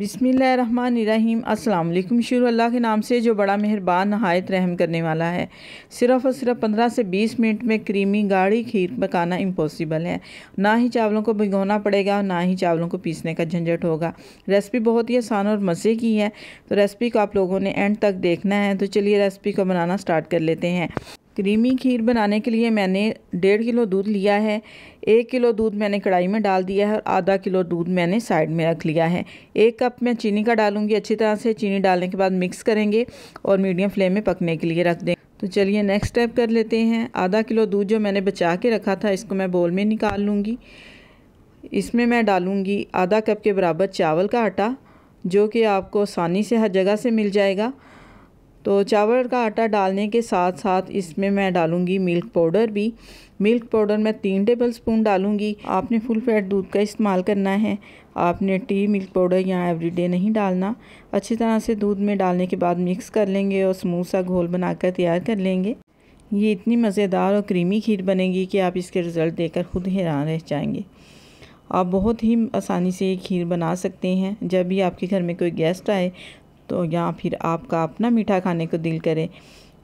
बिसमीम अल्लाम शुरू अल्लाह के नाम से जो बड़ा मेहरबान नहायत रहम करने वाला है सिर्फ़ और सिर्फ पंद्रह से बीस मिनट में क्रीमी गाढ़ी खीर पकाना इम्पॉसिबल है ना ही चावलों को भिगोना पड़ेगा और ना ही चावलों को पीसने का झंझट होगा रेसिपी बहुत ही आसान और मज़े की है तो रेसिपी को आप लोगों ने एंड तक देखना है तो चलिए रेसिपी को बनाना स्टार्ट कर लेते हैं क्रीमी खीर बनाने के लिए मैंने डेढ़ किलो दूध लिया है एक किलो दूध मैंने कढ़ाई में डाल दिया है और आधा किलो दूध मैंने साइड में रख लिया है एक कप मैं चीनी का डालूंगी अच्छी तरह से चीनी डालने के बाद मिक्स करेंगे और मीडियम फ्लेम में पकने के लिए रख दें तो चलिए नेक्स्ट स्टेप कर लेते हैं आधा किलो दूध जो मैंने बचा के रखा था इसको मैं बोल में निकाल लूँगी इसमें मैं डालूँगी आधा कप के बराबर चावल का आटा जो कि आपको आसानी से हर जगह से मिल जाएगा तो चावल का आटा डालने के साथ साथ इसमें मैं डालूँगी मिल्क पाउडर भी मिल्क पाउडर मैं तीन टेबल स्पून डालूँगी आपने फुल फैट दूध का इस्तेमाल करना है आपने टी मिल्क पाउडर यहाँ एवरीडे नहीं डालना अच्छी तरह से दूध में डालने के बाद मिक्स कर लेंगे और स्मूथ सा घोल बनाकर तैयार कर लेंगे ये इतनी मज़ेदार और क्रीमी खीर बनेगी कि आप इसके रिज़ल्ट देकर खुद हैरान रह जाएंगे आप बहुत ही आसानी से ये खीर बना सकते हैं जब भी आपके घर में कोई गेस्ट आए तो या फिर आपका अपना मीठा खाने को दिल करे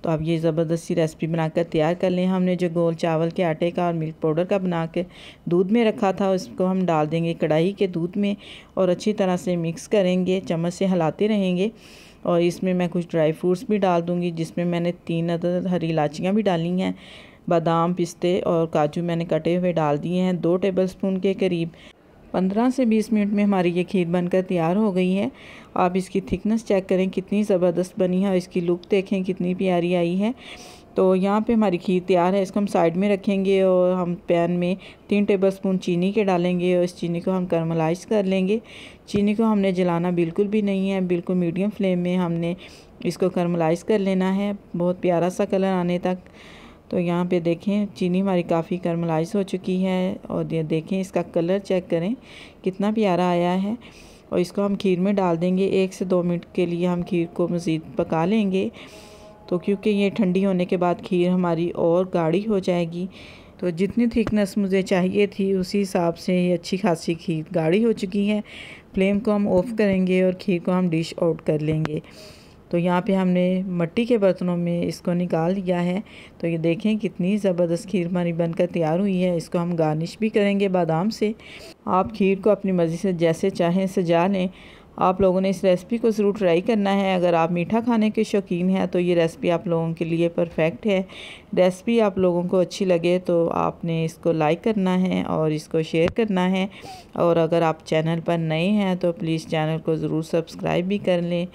तो आप ये ज़बरदस्ती रेसिपी बनाकर तैयार कर लें हमने जो गोल चावल के आटे का और मिल्क पाउडर का बना के दूध में रखा था उसको हम डाल देंगे कढ़ाई के दूध में और अच्छी तरह से मिक्स करेंगे चम्मच से हलाते रहेंगे और इसमें मैं कुछ ड्राई फ्रूट्स भी डाल दूँगी जिसमें मैंने तीन अदर हरी इलाचियाँ भी डाली हैं बादाम पिस्ते और काजू मैंने कटे हुए डाल दिए हैं दो स्पून के करीब 15 से 20 मिनट में हमारी ये खीर बनकर तैयार हो गई है आप इसकी थिकनेस चेक करें कितनी ज़बरदस्त बनी है और इसकी लुक देखें कितनी प्यारी आई है तो यहाँ पे हमारी खीर तैयार है इसको हम साइड में रखेंगे और हम पैन में तीन टेबल स्पून चीनी के डालेंगे और इस चीनी को हम कर्मलाइज कर लेंगे चीनी को हमने जलाना बिल्कुल भी नहीं है बिल्कुल मीडियम फ्लेम में हमने इसको कर्मलाइज कर लेना है बहुत प्यारा सा कलर आने तक तो यहाँ पे देखें चीनी हमारी काफ़ी कर्मलाइज हो चुकी है और ये देखें इसका कलर चेक करें कितना प्यारा आया है और इसको हम खीर में डाल देंगे एक से दो मिनट के लिए हम खीर को मज़ीद पका लेंगे तो क्योंकि ये ठंडी होने के बाद खीर हमारी और गाढ़ी हो जाएगी तो जितनी थिकनेस मुझे चाहिए थी उसी हिसाब से ये अच्छी खासी खीर गाढ़ी हो चुकी है फ्लेम को हम ऑफ़ करेंगे और खीर को हम डिश आउट कर लेंगे तो यहाँ पे हमने मट्टी के बर्तनों में इसको निकाल लिया है तो ये देखें कितनी ज़बरदस्त खीर हमारी बनकर तैयार हुई है इसको हम गार्निश भी करेंगे बादाम से आप खीर को अपनी मर्ज़ी से जैसे चाहें सजा लें आप लोगों ने इस रेसिपी को ज़रूर ट्राई करना है अगर आप मीठा खाने के शौकीन हैं तो ये रेसिपी आप लोगों के लिए परफेक्ट है रेसिपी आप लोगों को अच्छी लगे तो आपने इसको लाइक करना है और इसको शेयर करना है और अगर आप चैनल पर नए हैं तो प्लीज़ चैनल को ज़रूर सब्सक्राइब भी कर लें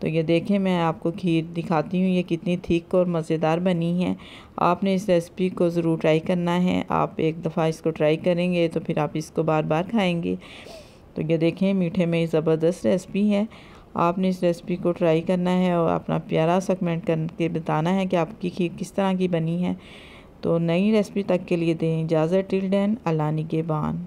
तो ये देखें मैं आपको खीर दिखाती हूँ ये कितनी थीक और मज़ेदार बनी है आपने इस रेसिपी को ज़रूर ट्राई करना है आप एक दफ़ा इसको ट्राई करेंगे तो फिर आप इसको बार बार खाएँगे तो ये देखें मीठे में ज़बरदस्त रेसिपी है आपने इस रेसिपी को ट्राई करना है और अपना प्यारा सा कमेंट करके बताना है कि आपकी खीर किस तरह की बनी है तो नई रेसिपी तक के लिए दें इजाज़त टिल डैन अल्लाह निगेबान